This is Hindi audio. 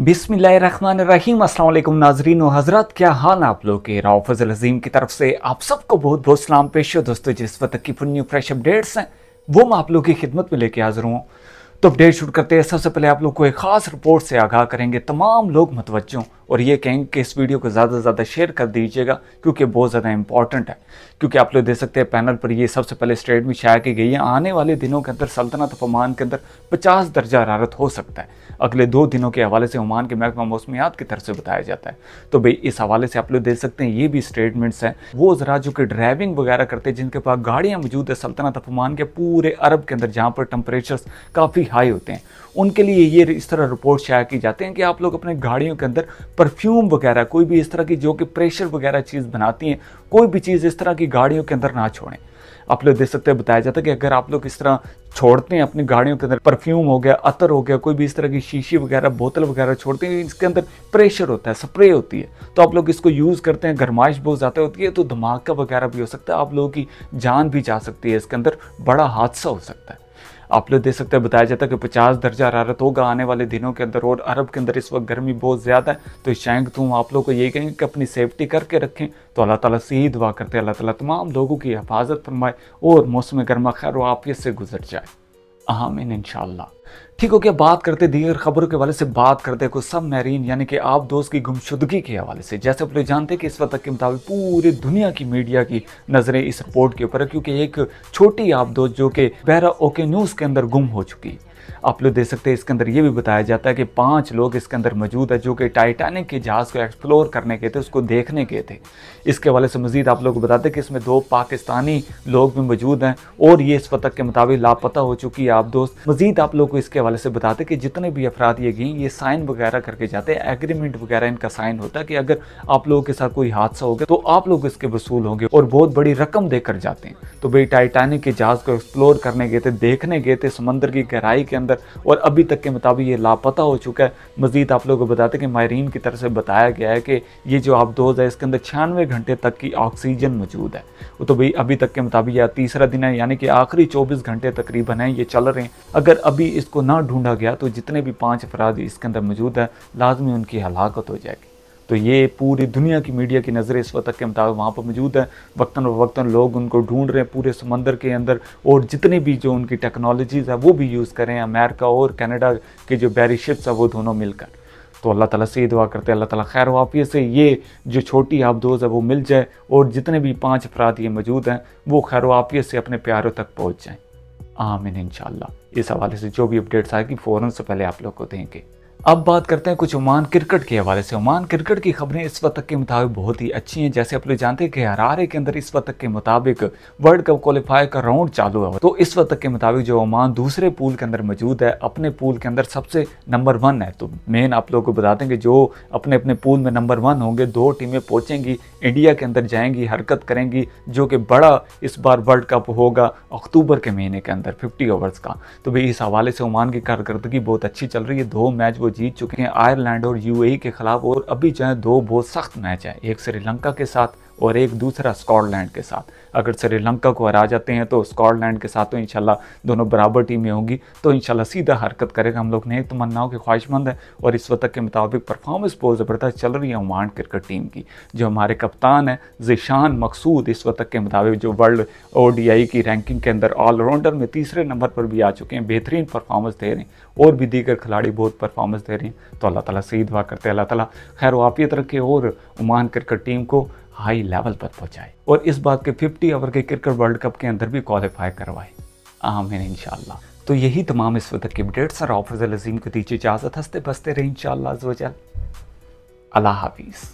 अस्सलाम वालेकुम नाजरीन हज़रत क्या हाल आप लोग के राव फजल अजीम की तरफ से आप सबको बहुत बहुत सलाम पेश हो दोस्तों जिस वक्त की फुल न्यू फ्रेश अपडेट्स हैं वो मैं आप लोग की खिदमत में लेके हाजिर हूँ तो अपडेट शुरू करते हैं सबसे पहले आप लोग को एक ख़ास रिपोर्ट से आगाह करेंगे तमाम लोग मतवजों और ये कहेंगे कि इस वीडियो को ज़्यादा से ज़्यादा शेयर कर दीजिएगा क्योंकि बहुत ज़्यादा इंपॉर्टेंट है क्योंकि आप लोग देख सकते हैं पैनल पर ये सबसे पहले स्टेट में शाया की गई है आने वाले दिनों के अंदर सल्तनत ऑफ ओमान के अंदर पचास दर्जा हरारत हो सकता है अगले दो दिनों के हवाले से ओमान के महकमा मौसमियात की तरफ से बताया जाता है तो भाई इस हवाले से आप लोग देख सकते हैं ये भी स्टेटमेंट्स हैं वो ज़रा जो कि ड्राइविंग वगैरह करते हैं जिनके पास गाड़ियाँ मौजूद है सल्तनत ऑफ ओमान के पूरे अरब के अंदर जहाँ पर टेम्परेचर काफ़ी हाई होते हैं उनके लिए ये इस तरह रिपोर्ट शेयर की जाती हैं कि आप लोग अपने गाड़ियों के अंदर परफ्यूम वगैरह कोई भी इस तरह की जो कि प्रेशर वगैरह चीज़ बनाती हैं कोई भी चीज़ इस तरह की गाड़ियों के अंदर ना छोड़ें आप लोग देख सकते हैं बताया जाता है कि अगर आप लोग इस तरह छोड़ते हैं अपनी गाड़ियों के अंदर परफ्यूम हो गया अतर हो गया कोई भी इस तरह की शीशी वगैरह बोतल वगैरह छोड़ते हैं इसके अंदर प्रेशर होता है स्प्रे होती है तो आप लोग इसको यूज़ करते हैं गरमाइश बहुत ज़्यादा होती है तो धमाका वगैरह भी हो सकता है आप लोगों की जान भी जा सकती है इसके अंदर बड़ा हादसा हो सकता है आप लोग देख सकते हैं बताया जाता है कि पचास दर्जा हरारत होगा आने वाले दिनों के अंदर और अरब के अंदर इस वक्त गर्मी बहुत ज़्यादा है तो शायद तुम आप लोग को यही कहेंगे कि अपनी सेफ्टी करके रखें तो अल्लाह ताला से ही दुआ करते हैं अल्लाह ताला तमाम लोगों की हिफाजत फरमाए और मौसम गर्मा खैर वापियत से गुजर जाए अहम इन ठीक हो गया बात करते दीगर खबरों के हवाले से बात करते कुछ सब मैरीन यानी कि दोस्त की गुमशुदगी के हवाले से जैसे आप लोग जानते हैं कि इस वक्त के मुताबिक पूरी दुनिया की मीडिया की नज़रें इस रिपोर्ट के ऊपर है क्योंकि एक छोटी दोस्त जो कि बहरा ओके न्यूज़ के अंदर गुम हो चुकी आप लोग देख सकते हैं इसके अंदर ये भी बताया जाता है कि पांच लोग इसके अंदर मौजूद है जो कि टाइटैनिक के जहाज़ को एक्सप्लोर करने के थे उसको देखने के थे इसके हवाले से मजीद आप लोग बताते कि इसमें दो पाकिस्तानी लोग भी मौजूद हैं और ये इस पतक के मुताबिक लापता हो चुकी है आप दोस्त मजीद आप लोग को इसके हवाले से बताते कि जितने भी अफराद ये गई ये साइन वगैरह करके जाते हैं एग्रीमेंट वगैरह इनका साइन होता है कि अगर आप लोगों के साथ कोई हादसा हो गया तो आप लोग इसके वसूल होंगे और बहुत बड़ी रकम देकर जाते हैं तो भाई टाइटानिक के जहाज को एक्सप्लोर करने गए थे देखने गए थे समंदर की गहराई के अंदर और अभी तक के मुताबिक ये लापता हो चुका है मजीद आप लोगों को बताते कि माहरीन की तरफ से बताया गया है कि ये जो आप दोज है इसके अंदर छियानवे घंटे तक की ऑक्सीजन मौजूद है तो भाई अभी तक के मुताबिक यह तीसरा दिन है यानी कि आखिरी चौबीस घंटे तकरीबन है ये चल रहे हैं अगर अभी इस इसको ना ढूंढा गया तो जितने भी पाँच अफराद इसके अंदर मौजूद है लाजमी उनकी हलाकत हो जाएगी तो ये पूरी दुनिया की मीडिया की नज़रें इस वक्त के मुताबिक वहाँ पर मौजूद है वक्ता वक्ता लोग उनको ढूंढ रहे हैं पूरे समंदर के अंदर और जितने भी जो उनकी टेक्नोलॉजीज़ है वो भी यूज़ करें अमेरिका और कनाडा के जो बैरी शिप्स वो दोनों मिलकर तो अल्लाह ताला से दुआ करते हैं अल्लाह ताला खैर वाफिय से ये जो छोटी आबदोज है वो मिल जाए और जितने भी पाँच अफराद ये मौजूद हैं वो खैर वाफिय से अपने प्यारों तक पहुँच जाएँ आमिन इन इस हवाले से जो भी अपडेट्स आएगी फ़ौरन से पहले आप लोग को देंगे अब बात करते हैं कुछ ओमान क्रिकेट के हवाले से ओमान क्रिकेट की खबरें इस वक्त तक के मुताबिक बहुत ही अच्छी हैं जैसे आप लोग जानते हैं कि हरारे के अंदर इस वक्त तक के मुताबिक वर्ल्ड कप क्वालिफायर का राउंड चालू है तो इस वक्त तक के मुताबिक जो ओमान दूसरे पूल के अंदर मौजूद है अपने पूल के अंदर सबसे नंबर वन है तो मेन आप लोगों को बता दें कि जो अपने अपने पूल में नंबर वन होंगे दो टीमें पहुँचेंगी इंडिया के अंदर जाएंगी हरकत करेंगी जो कि बड़ा इस बार वर्ल्ड कप होगा अक्टूबर के महीने के अंदर फिफ्टी ओवर्स का तो भाई इस हवाले से ओमान की कारकर्दगी बहुत अच्छी चल रही है दो मैच वो को जीत चुके हैं आयरलैंड और यूएई के खिलाफ और अभी जो है दो बहुत सख्त मैच है एक श्रीलंका के साथ और एक दूसरा स्कॉटलैंड के साथ अगर श्रीलंका को हरा जाते हैं तो स्कॉटलैंड के साथ तो इंशाल्लाह दोनों बराबर टीमें होंगी तो इंशाल्लाह सीधा हरकत करेगा हम लोग नए तमन्नाओं के ख्वाहिशमंद है और इस वक्त के मुताबिक परफॉर्मेंस बहुत ज़बरदस्त चल रही है ओमान क्रिकेट टीम की जो हमारे कप्तान है जिशान मकसूद इस वक्त के मुताबिक जो वर्ल्ड ओ की रैंकिंग के अंदर ऑलराउंडर में तीसरे नंबर पर भी आ चुके हैं बेहतरीन परफॉर्मेंस दे रहे हैं और भी दीगर खिलाड़ी बहुत परफॉर्मेंस दे रहे हैं तो अल्लाह तला सही दुआ करते हैं अल्लाह ताला खैर वाफियत रखे और ओमान क्रिकेट टीम को हाई लेवल पर पहुंचाए और इस बात के 50 ओवर के क्रिकेट वर्ल्ड कप के अंदर भी क्वालिफाई करवाए है इंशाल्लाह तो यही तमाम इस वक्त की अपडेट्स और ऑफिस अजीम को दीजिए इजाज़त हंसते बसते रहे इनशाला अल्लाह हाफिज़